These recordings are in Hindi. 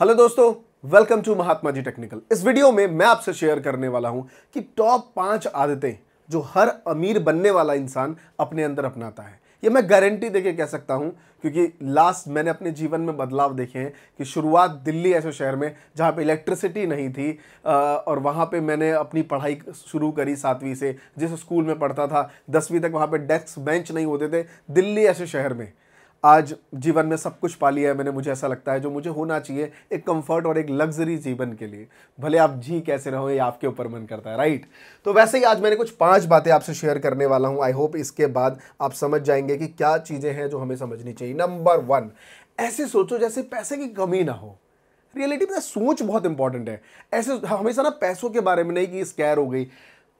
हेलो दोस्तों welcome to Mahatma ji technical इस वीडियो में मैं आपसे शेयर करने वाला हूं कि टॉप पांच आदतें जो हर अमीर बनने वाला इंसान अपने अंदर अपनाता है ये मैं गारंटी देके कह सकता हूं क्योंकि लास्ट मैंने अपने जीवन में बदलाव देखे हैं कि शुरुआत दिल्ली ऐसे शहर में जहाँ पे इलेक्ट्रिसिटी नहीं थी और वहाँ पे मैंने अपनी पढ़ाई शुरू करी सातवीं से जिस स्कूल में पढ़ता था दसवीं तक वहाँ पे डेस्क बेंच नहीं होते थे दिल्ली ऐसे शहर में आज जीवन में सब कुछ पा लिया है मैंने मुझे ऐसा लगता है जो मुझे होना चाहिए एक कंफर्ट और एक लग्जरी जीवन के लिए भले आप जी कैसे रहो ये आपके ऊपर मन करता है राइट तो वैसे ही आज मैंने कुछ पांच बातें आपसे शेयर करने वाला हूँ आई होप इसके बाद आप समझ जाएंगे कि क्या चीज़ें हैं जो हमें समझनी चाहिए नंबर वन ऐसे सोचो जैसे पैसे की कमी ना हो रियलिटी में सोच बहुत इंपॉर्टेंट है ऐसे हमेशा ना पैसों के बारे में नहीं कि स्कैर हो गई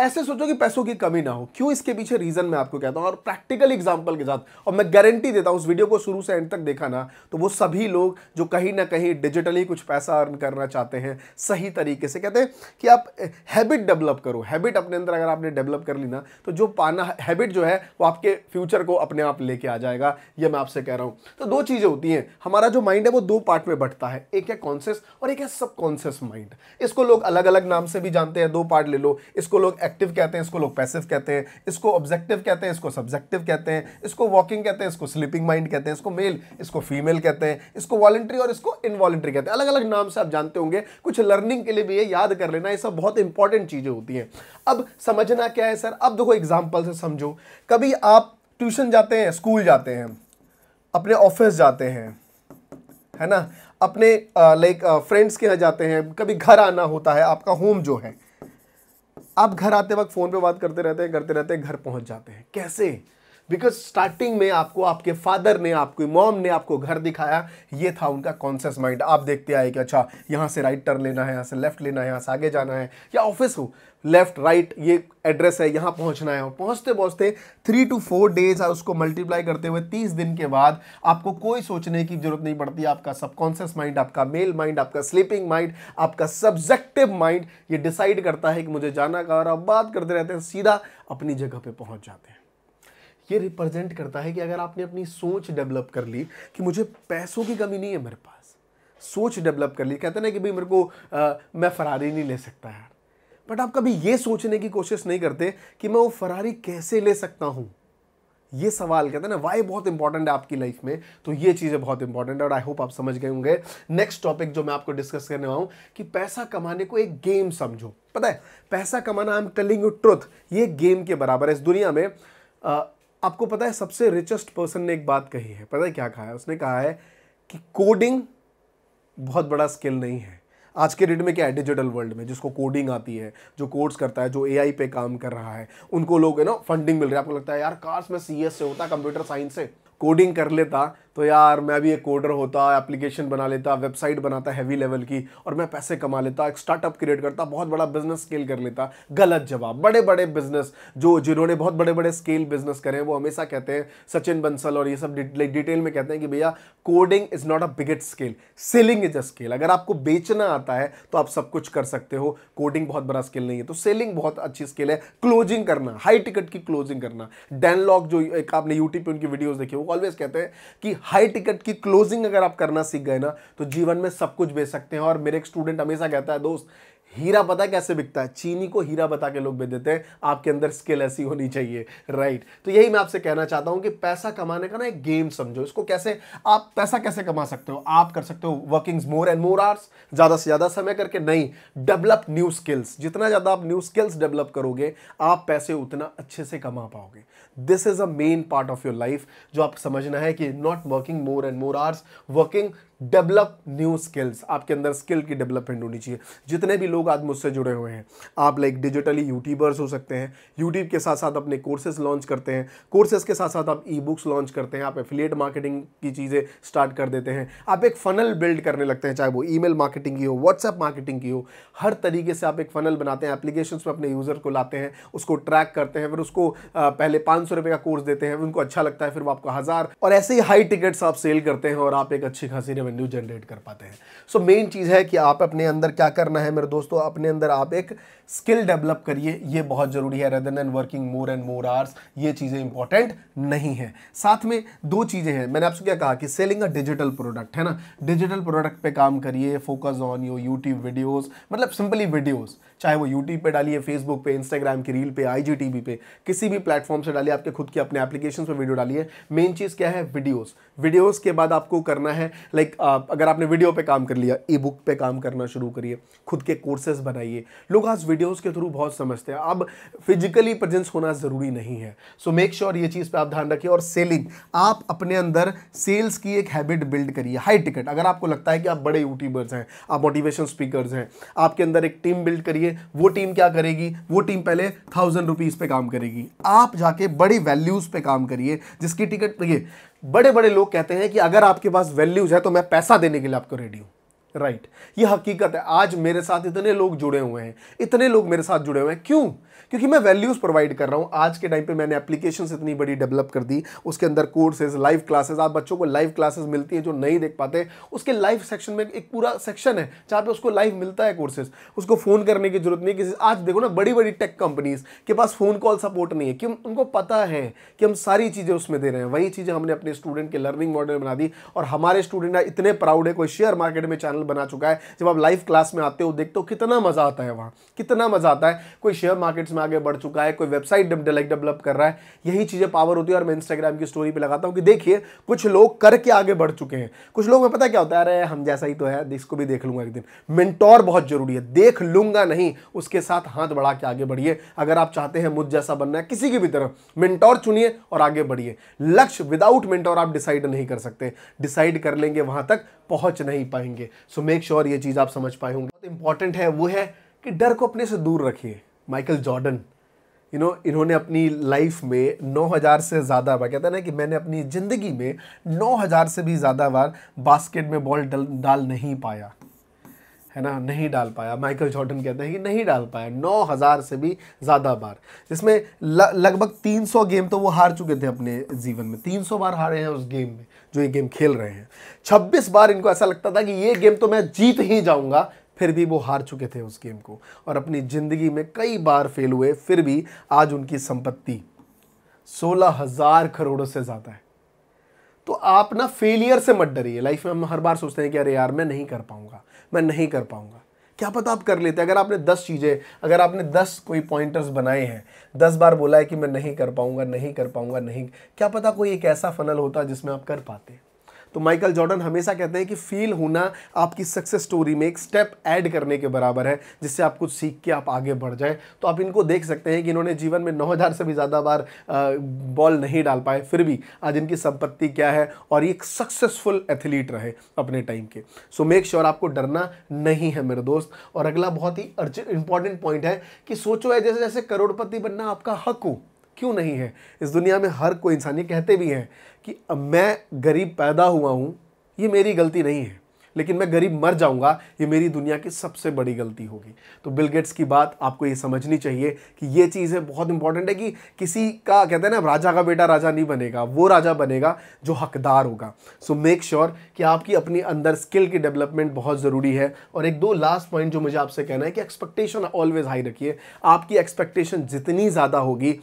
ऐसे सोचो कि पैसों की कमी ना हो क्यों इसके पीछे रीज़न मैं आपको कहता हूं और प्रैक्टिकल एग्जाम्पल के साथ और मैं गारंटी देता हूं उस वीडियो को शुरू से एंड तक देखा ना तो वो सभी लोग जो कहीं ना कहीं डिजिटली कुछ पैसा अर्न करना चाहते हैं सही तरीके से कहते हैं कि आप हैबिट डेवलप करो हैबिट अपने अंदर अगर आपने डेवलप कर ली ना तो जो पाना हैबिट जो है वो आपके फ्यूचर को अपने आप लेके आ जाएगा ये मैं आपसे कह रहा हूं तो दो चीज़ें होती हैं हमारा जो माइंड है वो दो पार्ट में बंटता है एक है कॉन्शियस और एक है सबकॉन्सियस माइंड इसको लोग अलग अलग नाम से भी जानते हैं दो पार्ट ले लो इसको लोग एक्टिव कहते हैं इसको लोग पैसिव कहते हैं इसको ऑब्जेक्टिव कहते हैं इसको सब्जेक्टिव कहते हैं इसको वॉकिंग कहते हैं इसको स्लीपिंग माइंड कहते हैं इसको मेल इसको फीमेल कहते हैं इसको वॉलेंट्री और इसको इनवॉलेंट्री कहते हैं अलग अलग नाम से आप जानते होंगे कुछ लर्निंग के लिए भी ये याद कर लेना ये सब बहुत इंपॉर्टेंट चीज़ें होती हैं अब समझना क्या है सर अब देखो एग्जाम्पल से समझो कभी आप ट्यूशन जाते हैं स्कूल जाते हैं अपने ऑफिस जाते हैं है ना अपने लाइक फ्रेंड्स के यहाँ जाते हैं कभी घर आना होता है आपका होम जो है आप घर आते वक्त फ़ोन पे बात करते रहते हैं करते रहते हैं घर पहुंच जाते हैं कैसे बिकॉज स्टार्टिंग में आपको आपके फादर ने आपकी मॉम ने आपको घर दिखाया ये था उनका कॉन्सियस माइंड आप देखते आए कि अच्छा यहाँ से राइट टर्न लेना है यहाँ से लेफ्ट लेना है यहाँ से आगे जाना है या ऑफिस हो लेफ्ट राइट ये एड्रेस है यहाँ पहुँचना है और पहुँचते पहुँचते थ्री टू फोर डेज है उसको मल्टीप्लाई करते हुए तीस दिन के बाद आपको कोई सोचने की जरूरत नहीं पड़ती आपका सबकॉन्सियस माइंड आपका मेल माइंड आपका स्लीपिंग माइंड आपका सब्जेक्टिव माइंड ये डिसाइड करता है कि मुझे जाना कहा और आप बात करते रहते हैं सीधा अपनी जगह पर पहुँच जाते हैं ये रिप्रेजेंट करता है कि अगर आपने अपनी सोच डेवलप कर ली कि मुझे पैसों की कमी नहीं है मेरे पास सोच डेवलप कर ली कहते ना कि भाई मेरे को आ, मैं फरारी नहीं ले सकता यार बट आप कभी ये सोचने की कोशिश नहीं करते कि मैं वो फरारी कैसे ले सकता हूँ ये सवाल कहते हैं ना वाई बहुत इंपॉर्टेंट है आपकी लाइफ में तो ये चीज़ें बहुत इंपॉर्टेंट है और आई होप आप समझ गए होंगे नेक्स्ट टॉपिक जो मैं आपको डिस्कस करने वाला हूँ कि पैसा कमाने को एक गेम समझो पता है पैसा कमाना I am telling you truth ये गेम के बराबर है इस दुनिया में आ, आपको पता है सबसे रिचेस्ट पर्सन ने एक बात कही है पता है क्या कहा है उसने कहा है कि कोडिंग बहुत बड़ा स्किल नहीं है आज के डेट में क्या है डिजिटल वर्ल्ड में जिसको कोडिंग आती है जो कोर्स करता है जो ए पे काम कर रहा है उनको लोग है ना फंडिंग मिल रही है आपको लगता है यार कार्स में सी से होता कंप्यूटर साइंस से कोडिंग कर लेता तो यार मैं भी एक कोडर होता एप्लीकेशन बना लेता वेबसाइट बनाता हैवी लेवल की और मैं पैसे कमा लेता एक स्टार्टअप क्रिएट करता बहुत बड़ा बिजनेस स्केल कर लेता गलत जवाब बड़े बड़े बिजनेस जो जिन्होंने बहुत बड़े बड़े स्केल बिजनेस करे वो हमेशा कहते हैं सचिन बंसल और ये सब डिटेल में कहते हैं कि भैया coding is not a big skill selling is a skill अगर आपको बेचना आता है तो आप सब कुछ कर सकते हो कोडिंग बहुत बड़ा स्केल नहीं है तो सेलिंग बहुत अच्छी स्केल है क्लोजिंग करना हाई टिकट की क्लोजिंग करना डेनलॉग जो एक आपने यूट्यूब पे उनकी वीडियोस देखी वो ऑलवेज कहते हैं कि हाई टिकट की क्लोजिंग अगर आप करना सीख गए ना तो जीवन में सब कुछ बेच सकते हैं और मेरे एक स्टूडेंट हमेशा कहता है दोस्त हीरा पता कैसे बिकता है चीनी को हीरा बता के लोग बेच देते हैं आपके अंदर स्किल ऐसी होनी चाहिए राइट तो यही मैं आपसे कहना चाहता हूं कि पैसा कमाने का ना एक गेम समझो इसको कैसे आप पैसा कैसे कमा सकते हो आप कर सकते हो workings more and more hours ज़्यादा से ज़्यादा समय करके नहीं डेवलप न्यू स्किल्स जितना ज़्यादा आप न्यू स्किल्स डेवलप करोगे आप पैसे उतना अच्छे से कमा पाओगे this is a main part of your life जो आप समझना है कि not working more and more hours working develop new skills आपके अंदर स्किल की डेवलपमेंट होनी चाहिए जितने भी लोग आज मुझसे जुड़े हुए हैं आप लाइक डिजिटली यूट्यूबर्स हो सकते हैं यूट्यूब के साथ साथ अपने कोर्सेज लॉन्च करते हैं कोर्सेज के साथ साथ आप ई बुक्स लॉन्च करते हैं आप एफिलिएट मार्केटिंग की चीज़ें स्टार्ट कर देते हैं आप एक फ़नल बिल्ड करने लगते हैं चाहे वो ई मार्केटिंग की हो व्हाट्सएप मार्केटिंग की हो हर तरीके से आप एक फ़नल बनाते हैं एप्लीकेशन में अपने यूज़र को लाते हैं उसको ट्रैक करते हैं फिर उसको पहले पाँच का कोर्स देते हैं उनको अच्छा लगता है फिर वो आपको हज़ार और ऐसे ही हाई टिकट्स आप सेल करते हैं और आप एक अच्छी खासी रेवेन्यू जनरेट कर पाते हैं सो मेन चीज़ है कि आप अपने अंदर क्या करना है मेरे दोस्तों अपने अंदर आप एक स्किल डेवलप करिए ये बहुत ज़रूरी है rather than working more and more hours ये चीज़ें इंपॉर्टेंट नहीं है साथ में दो चीज़ें हैं मैंने आपसे क्या कहा कि सेलिंग अ डिजिटल प्रोडक्ट है ना डिजिटल प्रोडक्ट पे काम करिए focus on your YouTube videos मतलब सिंपली वीडियोस चाहे वो यूट्यूब पे डालिए फेसबुक पे इंस्टाग्राम की रील पे आईजीटीवी पे किसी भी प्लेटफॉर्म से डालिए आपके खुद के अपने एप्लीकेशन पे वीडियो डालिए मेन चीज़ क्या है वीडियोस वीडियोस के बाद आपको करना है लाइक अगर आपने वीडियो पे काम कर लिया ई बुक पे काम करना शुरू करिए खुद के कोर्सेज बनाइए लोग आज वीडियोज़ के थ्रू बहुत समझते हैं अब फिजिकली प्रजेंस होना ज़रूरी नहीं है सो मेक श्योर ये चीज़ पर आप ध्यान रखिए और सेलिंग आप अपने अंदर सेल्स की एक हैबिट बिल्ड करिए हाई टिकट अगर आपको लगता है कि आप बड़े यूट्यूबर्स हैं आप मोटिवेशन स्पीकर्स हैं आपके अंदर एक टीम बिल्ड करिए वो टीम क्या करेगी वो टीम पहले थाउजेंड रुपीज़ पे काम करेगी आप जाके बड़ी वैल्यूज़ पे काम करिए जिसकी टिकट देखिए बड़े बड़े लोग कहते हैं कि अगर आपके पास वैल्यूज है तो मैं पैसा देने के लिए आपको रेडी हूं राइट right. ये हकीकत है आज मेरे साथ इतने लोग जुड़े हुए हैं इतने लोग मेरे साथ जुड़े हुए हैं क्यों क्योंकि मैं वैल्यूज़ प्रोवाइड कर रहा हूं आज के टाइम पे मैंने एप्लीकेशन इतनी बड़ी डेवलप कर दी उसके अंदर कोर्सेज लाइव क्लासेस आप बच्चों को लाइव क्लासेस मिलती है जो नहीं देख पाते उसके लाइव सेक्शन में एक पूरा सेक्शन है जहां पे उसको लाइव मिलता है कोर्सेज उसको फ़ोन करने की जरूरत नहीं किसी आज देखो ना बड़ी बड़ी टेक कंपनीज़ के पास फ़ोन कॉल सपोर्ट नहीं है क्यों उनको पता है कि हम सारी चीज़ें उसमें दे रहे हैं वही चीज़ें हमने अपने स्टूडेंट के लर्निंग मॉडल बना दी और हमारे स्टूडेंट इतने प्राउड है कोई शेयर मार्केट में चैनल चैनल बना चुका है जब आप लाइव क्लास में आते हो देखते हो कितना मज़ा आता है वहां कितना मज़ा आता है कोई शेयर मार्केट्स में आगे बढ़ चुका है कोई वेबसाइट लाइक डेवलप कर रहा है यही चीज़ें पावर होती है और मैं इंस्टाग्राम की स्टोरी पर लगाता हूँ कि देखिए कुछ लोग करके आगे बढ़ चुके हैं कुछ लोग में पता क्या होता है अरे हम जैसा ही तो है इसको भी देख लूंगा एक दिन मिनटोर बहुत ज़रूरी है देख लूंगा नहीं उसके साथ हाथ बढ़ा के आगे बढ़िए अगर आप चाहते हैं मुझ जैसा बनना है किसी की भी तरफ मिनटोर चुनिए और आगे बढ़िए लक्ष्य विदाउट मिनटोर आप डिसाइड नहीं कर सकते डिसाइड कर लेंगे वहां तक पहुंच नहीं पाएंगे सो मेक श्योर ये चीज़ आप समझ पाए होंगे बहुत इंपॉर्टेंट है वो है कि डर को अपने से दूर रखिए माइकल जॉर्डन यू नो इन्होंने अपनी लाइफ में 9000 से ज़्यादा बार कहते हैं ना कि मैंने अपनी ज़िंदगी में 9000 से भी ज़्यादा बार बास्केट में बॉल डाल नहीं पाया है ना नहीं डाल पाया माइकल जॉर्डन कहते हैं कि नहीं डाल पाया नौ हज़ार से भी ज़्यादा बार इसमें लगभग तीन सौ गेम तो वो हार चुके थे अपने जीवन में तीन सौ बार हारे हैं उस गेम में जो ये गेम खेल रहे हैं छब्बीस बार इनको ऐसा लगता था कि ये गेम तो मैं जीत ही जाऊँगा फिर भी वो हार चुके थे उस गेम को और अपनी ज़िंदगी में कई बार फेल हुए फिर भी आज उनकी संपत्ति सोलह हज़ार करोड़ों से ज़्यादा है तो आप ना फेलियर से मत डरिए लाइफ में हम हर बार सोचते हैं कि अरे यार मैं नहीं कर पाऊंगा मैं नहीं कर पाऊंगा क्या पता आप कर लेते हैं अगर आपने दस चीज़ें अगर आपने दस कोई पॉइंटर्स बनाए हैं दस बार बोला है कि मैं नहीं कर पाऊंगा नहीं कर पाऊंगा नहीं क्या पता कोई एक ऐसा फनल होता जिसमें आप कर पाते हैं तो माइकल जॉर्डन हमेशा कहते हैं कि फील होना आपकी सक्सेस स्टोरी में एक स्टेप ऐड करने के बराबर है जिससे आप कुछ सीख के आप आगे बढ़ जाएं तो आप इनको देख सकते हैं कि इन्होंने जीवन में 9000 से भी ज़्यादा बार बॉल नहीं डाल पाए फिर भी आज इनकी संपत्ति क्या है और ये एक सक्सेसफुल एथलीट रहे अपने टाइम के सो मेक श्योर आपको डरना नहीं है मेरे दोस्त और अगला बहुत ही इंपॉर्टेंट पॉइंट है कि सोचो है जैसे जैसे करोड़पति बनना आपका हक हो क्यों नहीं है इस दुनिया में हर कोई इंसान ये कहते भी हैं कि मैं गरीब पैदा हुआ हूँ ये मेरी गलती नहीं है लेकिन मैं गरीब मर जाऊंगा ये मेरी दुनिया की सबसे बड़ी गलती होगी तो बिल गेट्स की बात आपको ये समझनी चाहिए कि ये चीज़ है बहुत इंपॉर्टेंट है कि किसी का कहते हैं ना राजा का बेटा राजा नहीं बनेगा वो राजा बनेगा जो हकदार होगा सो मेक श्योर कि आपकी अपनी अंदर स्किल की डेवलपमेंट बहुत ज़रूरी है और एक दो लास्ट पॉइंट जो मुझे आपसे कहना है कि एक्सपेक्टेशन ऑलवेज हाई रखिए आपकी एक्सपेक्टेशन जितनी ज़्यादा होगी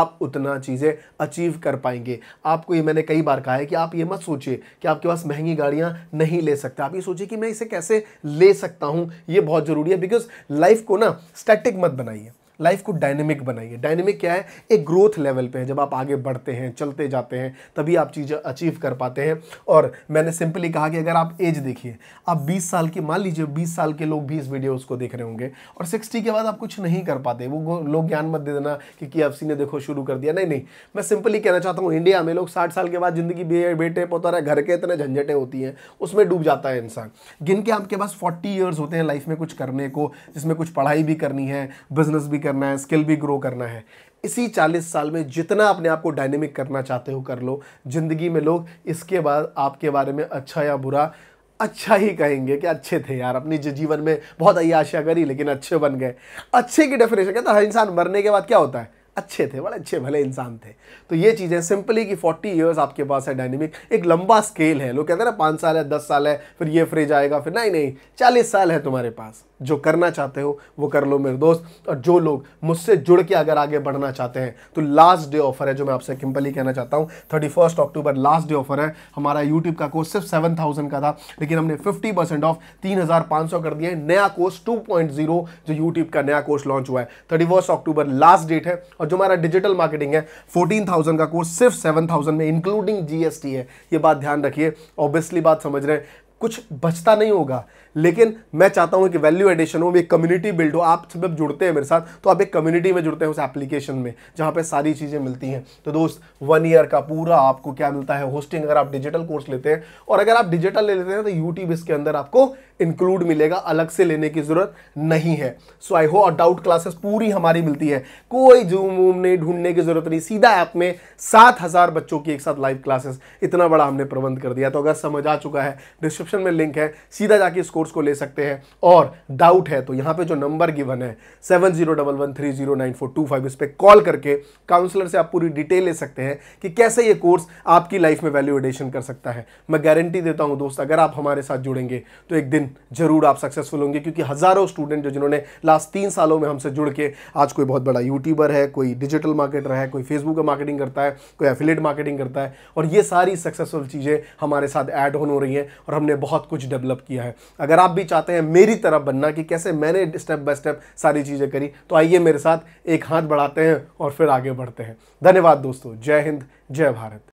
आप उतना चीज़ें अचीव कर पाएंगे आपको ये मैंने कई बार कहा है कि आप ये मत सोचिए कि आपके पास महंगी गाड़ियाँ नहीं ले सकते आप ये सोचिए कि मैं इसे कैसे ले सकता हूं यह बहुत ज़रूरी है बिकॉज लाइफ को ना स्टैटिक मत बनाइए लाइफ को डायनेमिक बनाइए डायनेमिक क्या है एक ग्रोथ लेवल पे है जब आप आगे बढ़ते हैं चलते जाते हैं तभी आप चीज़ें अचीव कर पाते हैं और मैंने सिंपली कहा कि अगर आप एज देखिए आप बीस साल की मान लीजिए बीस साल के लोग भी इस वीडियोज़ को देख रहे होंगे और सिक्सटी के बाद आप कुछ नहीं कर पाते वो लोग ज्ञान मत दे देना कि के अफसी ने देखो शुरू कर दिया नहीं नहीं मैं सिंपली कहना चाहता हूँ इंडिया में लोग साठ साल के बाद ज़िंदगी बेटे पोता घर के इतने झंझटें होती हैं उसमें डूब जाता है इंसान गिन के आपके पास फोर्टी ईयर्स होते हैं लाइफ में कुछ करने को जिसमें कुछ पढ़ाई भी करनी है बिजनेस भी करना है स्किल भी ग्रो करना है इसी 40 साल में जितना अपने आप को डायनेमिक करना चाहते हो कर लो ज़िंदगी में लोग इसके बाद आपके बारे में अच्छा या बुरा अच्छा ही कहेंगे कि अच्छे थे यार अपनी जीवन में बहुत अयाशा करी लेकिन अच्छे बन गए अच्छे की डेफिनेशन कहता हर इंसान मरने के बाद क्या होता है अच्छे थे बड़े अच्छे भले इंसान थे तो ये चीज़ें सिंपली कि 40 इयर्स आपके पास है डायनेमिक एक लंबा स्केल है लोग कहते हैं ना पाँच साल है दस साल है फिर ये फ्रिज आएगा फिर नहीं नहीं चालीस साल है तुम्हारे पास जो करना चाहते हो वो कर लो मेरे दोस्त और जो लोग मुझसे जुड़ के अगर आगे बढ़ना चाहते हैं तो लास्ट डे ऑफर है जो मैं आपसे सिंपली कहना चाहता हूँ thirty first October last day offer है हमारा यूट्यूब का कोर्स सिर्फ सेवन थाउजेंड का था लेकिन हमने फिफ्टी परसेंट ऑफ तीन हज़ार पाँच सौ कर दिया है नया कोर्स टू पॉइंट जीरो जो यूट्यूब का नया कोर्स लॉन्च हुआ है thirty first October last date है और जो हमारा डिजिटल मार्केटिंग है फोर्टीन थाउजेंड का कोर्स सिर्फ सेवन थाउजेंड में इंक्लूडिंग जीएसटी है ये बात ध्यान रखिए ऑब्वियसली बात समझ रहे हैं कुछ बचता नहीं होगा लेकिन मैं चाहता हूं कि वैल्यू एडिशन हो एक कम्युनिटी बिल्ड हो आप जब जुड़ते हैं मेरे साथ तो आप एक कम्युनिटी में जुड़ते हैं उस एप्लीकेशन में जहां पर सारी चीज़ें मिलती हैं तो दोस्त वन ईयर का पूरा आपको क्या मिलता है होस्टिंग अगर आप डिजिटल कोर्स लेते हैं और अगर आप डिजिटल ले लेते हैं तो यूट्यूब इसके अंदर आपको इंक्लूड मिलेगा अलग से लेने की ज़रूरत नहीं है सो आई होप और डाउट क्लासेस पूरी हमारी मिलती है कोई जूम वूम नहीं ढूंढने की ज़रूरत नहीं सीधा ऐप में सात हज़ार बच्चों की एक साथ लाइव क्लासेस इतना बड़ा हमने प्रबंध कर दिया तो अगर समझ आ चुका है डिस्क्रिप्शन में लिंक है सीधा जाके इसको कोर्स को ले सकते हैं और डाउट है तो यहाँ पे जो नंबर गिवन है seven zero double one three zero nine four two five इस पर कॉल करके काउंसलर से आप पूरी डिटेल ले सकते हैं कि कैसे ये कोर्स आपकी लाइफ में वैल्यू एडिशन कर सकता है मैं गारंटी देता हूँ दोस्त अगर आप हमारे साथ जुड़ेंगे तो एक दिन जरूर आप सक्सेसफुल होंगे क्योंकि हज़ारों स्टूडेंट जो जिन्होंने लास्ट तीन सालों में हमसे जुड़ के आज कोई बहुत बड़ा यूट्यूबर है कोई डिजिटल मार्केटर है कोई फेसबुक का मार्केटिंग करता है कोई एफिलेट मार्केटिंग करता है और ये सारी सक्सेसफुल चीज़ें हमारे साथ ऐड ऑन हो रही हैं और हमने बहुत कुछ डेवलप किया है अगर अगर आप भी चाहते हैं मेरी तरफ बनना कि कैसे मैंने स्टेप बाय स्टेप सारी चीज़ें करी तो आइए मेरे साथ एक हाथ बढ़ाते हैं और फिर आगे बढ़ते हैं धन्यवाद दोस्तों जय हिंद जय भारत